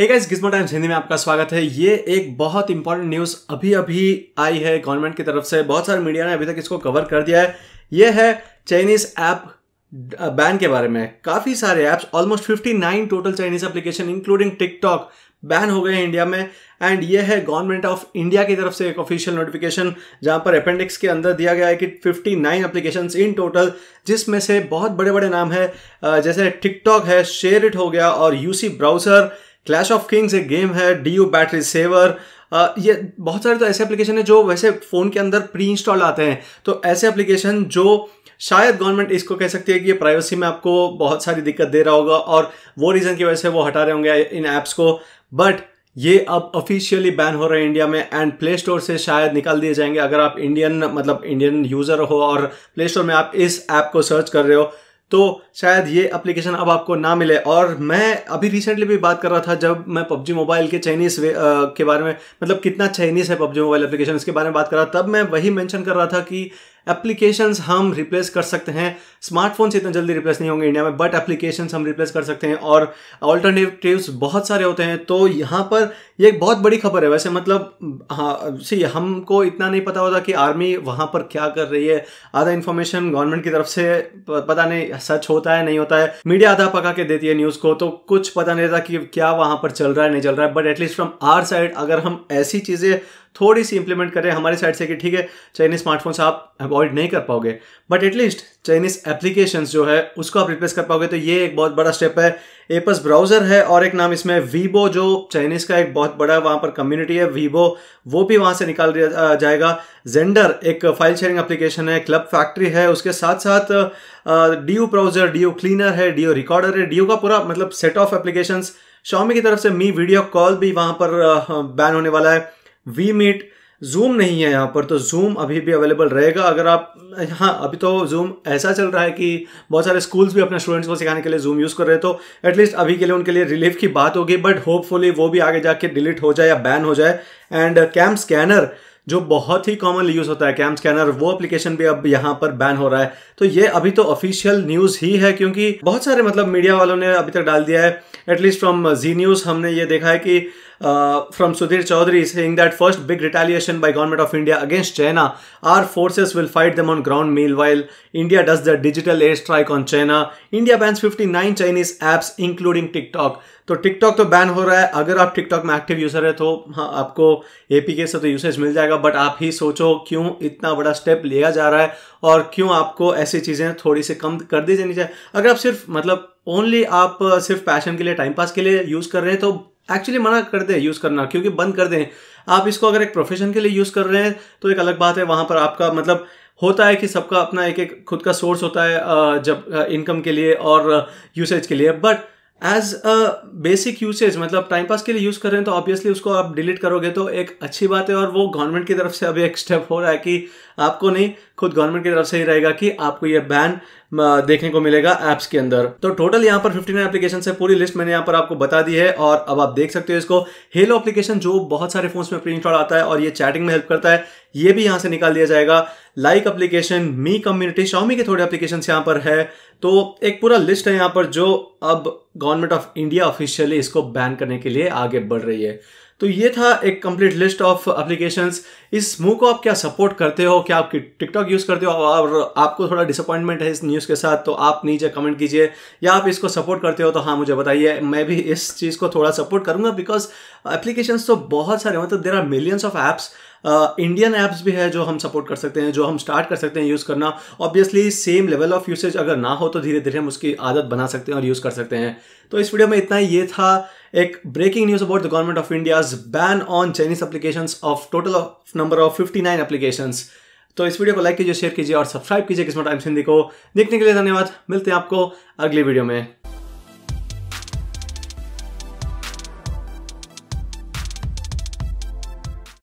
हे guys Gizmo Times Hindi में आपका स्वागत है ये एक बहुत इंपॉर्टेंट न्यूज अभी अभी आई है गवर्नमेंट की तरफ से बहुत सारे मीडिया ने अभी तक इसको कवर कर दिया है ये है चाइनीज ऐप बैन के बारे में काफ़ी सारे apps almost 59 total Chinese application including TikTok ban हो गए हैं इंडिया में एंड ये है गवर्नमेंट ऑफ इंडिया की तरफ से एक ऑफिशियल नोटिफिकेशन जहां पर अपेंडिक्स के अंदर दिया गया है कि 59 एप्लीकेशन इन टोटल जिसमें से बहुत बड़े बड़े नाम uh, है जैसे टिकटॉक है शेयर इट हो गया और UC browser clash of kings एक गेम है डी यू बैटरी सेवर ये बहुत सारे तो ऐसे एप्लीकेशन है जो वैसे फ़ोन के अंदर प्री इंस्टॉल आते हैं तो ऐसे एप्लीकेशन जो शायद गवर्नमेंट इसको कह सकती है कि ये प्राइवेसी में आपको बहुत सारी दिक्कत दे रहा होगा और वो रीज़न की वजह से वो हटा रहे होंगे इन ऐप्स को बट ये अब ऑफिशियली बैन हो रहे हैं इंडिया में एंड प्ले स्टोर से शायद निकाल दिए जाएंगे अगर आप इंडियन मतलब इंडियन यूज़र हो और प्ले स्टोर में आप इस ऐप को सर्च कर रहे हो तो शायद ये एप्लीकेशन अब आपको ना मिले और मैं अभी रिसेंटली भी बात कर रहा था जब मैं पबजी मोबाइल के चाइनीज़ के बारे में मतलब कितना चाइनीज़ है पबजी मोबाइल एप्लीकेशन इसके बारे में बात कर रहा था तब मैं वही मेंशन कर रहा था कि एप्लीकेशन हम रिप्लेस कर सकते हैं स्मार्टफोन से इतना जल्दी रिप्लेस नहीं होंगे इंडिया में बट एप्लीकेशन हम रिप्लेस कर सकते हैं और ऑल्टरनेटिव्स बहुत सारे होते हैं तो यहाँ पर ये एक बहुत बड़ी खबर है वैसे मतलब हाँ सी हमको इतना नहीं पता होता कि आर्मी वहाँ पर क्या कर रही है आधा इन्फॉर्मेशन गवर्नमेंट की तरफ से पता नहीं सच होता है नहीं होता है मीडिया आधा पका के देती है न्यूज़ को तो कुछ पता नहीं रहता कि क्या वहाँ पर चल रहा है नहीं चल रहा है but at least from our side अगर हम ऐसी चीज़ें थोड़ी सी इंप्लीमेंट करें हमारी साइड से कि ठीक है चाइनीज स्मार्टफोन्स आप अवॉइड नहीं कर पाओगे बट एटलीस्ट चाइनीज एप्लीकेशन जो है उसको आप रिप्लेस कर पाओगे तो ये एक बहुत बड़ा स्टेप है एपस ब्राउजर है और एक नाम इसमें वीवो जो चाइनीज का एक बहुत बड़ा वहां पर कम्युनिटी है वीवो वो भी वहाँ से निकाल दिया जाएगा जेंडर एक फाइल शेयरिंग एप्लीकेशन है क्लब फैक्ट्री है उसके साथ साथ D U browser D U cleaner है डी यू रिकॉर्डर है डी यू का पूरा मतलब सेट ऑफ एप्लीकेशन शॉमी की तरफ से मी वीडियो कॉल भी वहाँ पर बैन होने वाला है वी मीट जूम नहीं है यहाँ पर तो जूम अभी भी अवेलेबल रहेगा अगर आप हाँ अभी तो जूम ऐसा चल रहा है कि बहुत सारे स्कूल्स भी अपने स्टूडेंट्स को सिखाने के लिए जूम यूज़ कर रहे तो एटलीस्ट अभी के लिए उनके लिए रिलीफ की बात होगी बट होपफुली वो भी आगे जाके डिलीट हो जाए या बैन हो जाए एंड कैम स्कैनर जो बहुत ही कॉमनली यूज़ होता है कैम स्कैनर वो एप्लीकेशन भी अब यहाँ पर बैन हो रहा है तो ये अभी तो ऑफिशियल न्यूज़ ही है क्योंकि बहुत सारे मतलब मीडिया वालों ने अभी तक डाल दिया है एटलीस्ट फ्रॉम जी न्यूज़ हमने ये देखा है कि uh, from Sudhir Chaudhary saying that first big retaliation by government of India against China. Our forces will fight them on ground. Meanwhile, India does the digital airstrike on China. India bans 59 Chinese apps including TikTok. तो TikTok तो ban हो रहा है अगर आप TikTok में active user है तो हाँ आपको के से तो यूसेज मिल जाएगा बट आप ही सोचो क्यों इतना बड़ा स्टेप लिया जा रहा है और क्यों आपको ऐसी चीज़ें थोड़ी सी कम कर दी जानी चाहिए अगर आप सिर्फ मतलब ओनली आप सिर्फ पैशन के लिए टाइम पास के लिए यूज़ कर रहे हैं तो एक्चुअली मना करते हैं यूज़ करना क्योंकि बंद कर दें आप इसको अगर एक प्रोफेशन के लिए यूज़ कर रहे हैं तो एक अलग बात है वहाँ पर आपका मतलब होता है कि सबका अपना एक एक खुद का सोर्स होता है जब इनकम के लिए और यूसेज के लिए but as a basic usage मतलब टाइम पास के लिए यूज़ कर रहे हैं तो ऑब्वियसली उसको आप डिलीट करोगे तो एक अच्छी बात है और वो गवर्नमेंट की तरफ से अभी एक स्टेप हो रहा है कि आपको नहीं खुद गवर्नमेंट की तरफ से ही रहेगा कि आपको यह बैन देखने को मिलेगा एप्स के अंदर तो टोटल यहाँ पर फिफ्टी नाइन एप्लीकेशन है पूरी लिस्ट मैंने यहाँ पर आपको बता दी है और अब आप देख सकते हो इसको हेलो एप्लीकेशन जो बहुत सारे फोन्स में प्री इंस्टॉल आता है और ये चैटिंग में हेल्प करता है ये भी यहाँ से निकाल दिया जाएगा like application Mi Community Xiaomi के थोड़े एप्लीकेशन यहाँ पर है तो एक पूरा लिस्ट है यहाँ पर जो अब गवर्नमेंट ऑफ इंडिया ऑफिशियली इसको बैन करने के लिए आगे बढ़ रही है तो ये था एक कंप्लीट लिस्ट ऑफ एप्लीकेशंस इस मूव को आप क्या सपोर्ट करते हो क्या आप टिकटॉक यूज़ करते हो और आपको थोड़ा डिसअपॉइंटमेंट है इस न्यूज़ के साथ तो आप नीचे कमेंट कीजिए या आप इसको सपोर्ट करते हो तो हाँ मुझे बताइए मैं भी इस चीज़ को थोड़ा सपोर्ट करूँगा बिकॉज एप्लीकेशंस तो बहुत सारे मतलब there are millions of apps Indian apps भी है जो हम सपोर्ट कर सकते हैं जो हम स्टार्ट कर सकते हैं यूज़ करना obviously same level of usage अगर ना हो तो धीरे धीरे हम उसकी आदत बना सकते हैं और यूज़ कर सकते हैं तो इस वीडियो में इतना ही ये था एक breaking news about the government of India's ban on Chinese application of total of number of fifty nine application तो इस वीडियो को लाइक कीजिए शेयर कीजिए और सब्सक्राइब कीजिए किस्मत टाइम्स हिंदी को देखने के लिए धन्यवाद मिलते हैं आपको अगली वीडियो में